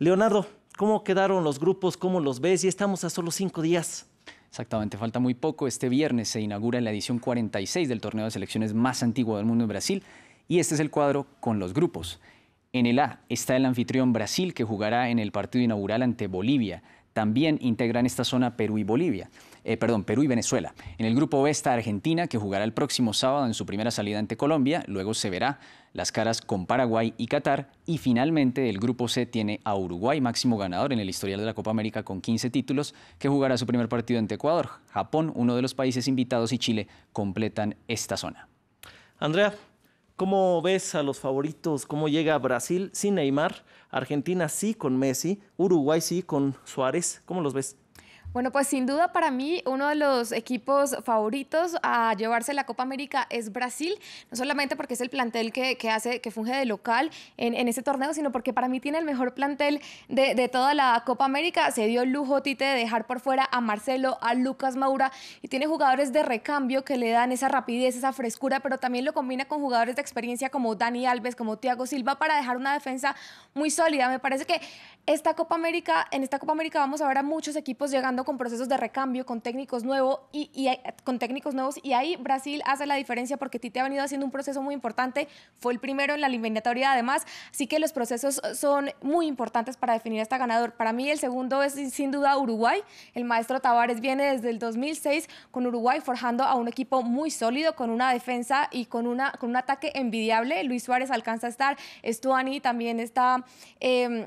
Leonardo, ¿cómo quedaron los grupos? ¿Cómo los ves? Y estamos a solo cinco días. Exactamente, falta muy poco. Este viernes se inaugura la edición 46 del torneo de selecciones más antiguo del mundo en Brasil y este es el cuadro con los grupos. En el A está el anfitrión Brasil que jugará en el partido inaugural ante Bolivia también integran esta zona Perú y Bolivia. Eh, perdón, Perú y Venezuela. En el grupo B está Argentina, que jugará el próximo sábado en su primera salida ante Colombia. Luego se verá las caras con Paraguay y Qatar. Y finalmente el grupo C tiene a Uruguay, máximo ganador en el historial de la Copa América con 15 títulos, que jugará su primer partido ante Ecuador. Japón, uno de los países invitados, y Chile completan esta zona. Andrea, ¿Cómo ves a los favoritos? ¿Cómo llega Brasil sin Neymar? Argentina sí con Messi, Uruguay sí con Suárez. ¿Cómo los ves? Bueno, pues sin duda para mí uno de los equipos favoritos a llevarse la Copa América es Brasil, no solamente porque es el plantel que, hace, que funge de local en, en, este torneo, sino porque para mí tiene el mejor plantel de, toda la Copa América. Se dio el lujo, Tite, de dejar por fuera a Marcelo, a Lucas Maura y tiene jugadores de recambio que le dan esa rapidez, esa frescura, pero también lo combina con jugadores de experiencia como Dani Alves, como Thiago Silva para dejar una defensa muy sólida. Me parece que esta Copa América, en esta Copa América vamos a ver a muchos equipos llegando con procesos de recambio, con técnicos, nuevos y, eh, con técnicos nuevos y ahí Brasil hace la diferencia porque Tite ha venido haciendo un proceso muy importante, fue el primero en la eliminatoria además, así que los procesos son muy importantes para definir este ganador. Para mí el segundo es sin duda Uruguay, el maestro Tavares viene desde el 2006 con Uruguay forjando a un equipo muy sólido, con una defensa y con, una, con un ataque envidiable, Luis Suárez alcanza a estar, Stuani también está... Em,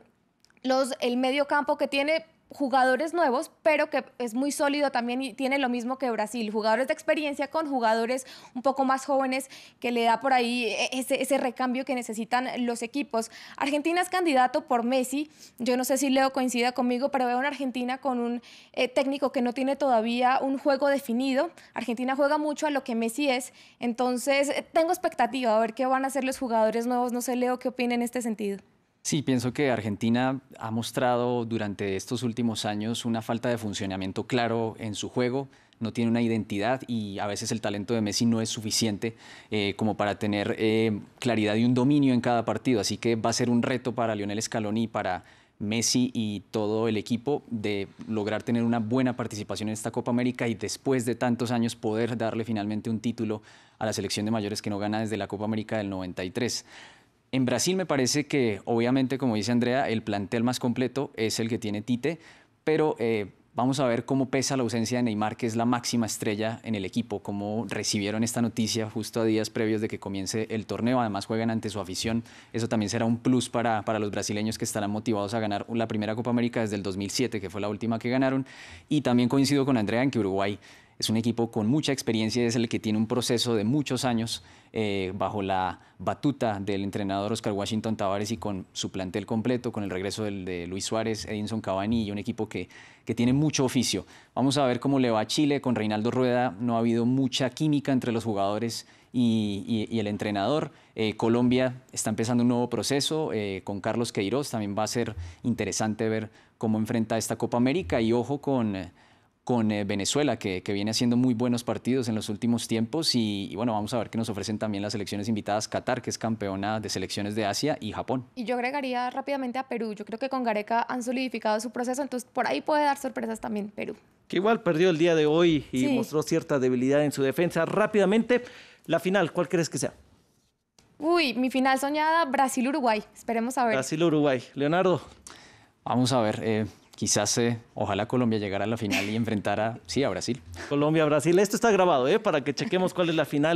los, el medio campo que tiene jugadores nuevos, pero que es muy sólido también y tiene lo mismo que Brasil, jugadores de experiencia con jugadores un poco más jóvenes que le da por ahí e-, ese, recambio que necesitan los equipos. Argentina es candidato por Messi, yo no sé si Leo coincida conmigo, pero veo una Argentina con un eh, técnico que no tiene todavía un juego definido, Argentina juega mucho a lo que Messi es, entonces eh, tengo expectativa a ver qué van a hacer los jugadores nuevos, no sé Leo qué opina en este sentido. Sí, pienso que Argentina ha mostrado durante estos últimos años una falta de funcionamiento claro en su juego no tiene una identidad y a veces el talento de Messi no es suficiente eh, como para tener eh, claridad y un dominio en cada partido. Así que va a ser un reto para Lionel Scaloni y para Messi y todo el equipo de lograr tener una buena participación en esta Copa América y después de tantos años poder darle finalmente un título a la selección de mayores que no gana desde la Copa América del 93. En Brasil me parece que, obviamente, como dice Andrea, el plantel más completo es el que tiene Tite, pero eh, vamos a ver cómo pesa la ausencia de Neymar, que es la máxima estrella en el equipo, cómo recibieron esta noticia justo a días previos de que comience el torneo, además juegan ante su afición, eso también será un plus para, para los brasileños que estarán motivados a ganar la primera Copa América desde el 2007, que fue la última que ganaron, y también coincido con Andrea en que Uruguay es un equipo con mucha experiencia, es el que tiene un proceso de muchos años eh, bajo la batuta del entrenador Oscar Washington Tavares y con su plantel completo, con el regreso del, de Luis Suárez, Edinson Cavani y un equipo que, tiene mucho oficio. Vamos a ver cómo le va a Chile con Reinaldo Rueda. No ha habido mucha química entre los jugadores y, el entrenador. Eh, Colombia está empezando un nuevo proceso eh, con Carlos Queiroz. También va a ser interesante ver cómo enfrenta esta Copa América y ojo con con eh, Venezuela, que, viene haciendo muy buenos partidos en los últimos tiempos. Y, bueno, vamos a ver qué nos ofrecen también las selecciones invitadas. Qatar, que es campeona de selecciones de Asia, y Japón. Y yo agregaría rápidamente a Perú. Yo creo que con Gareca han solidificado su proceso, entonces por ahí puede dar sorpresas también Perú. Que igual perdió el día de hoy y mostró cierta debilidad en su defensa. Rápidamente, la final, ¿cuál crees que sea? Uy, mi final soñada, Brasil-Uruguay. Esperemos a ver. Brasil-Uruguay. Leonardo. Vamos a ver. Eh, quizás se eh, ojalá Colombia llegara a la final y enfrentara, sí, a Brasil. Colombia-Brasil, esto está grabado, ¿eh? para que chequemos cuál es la final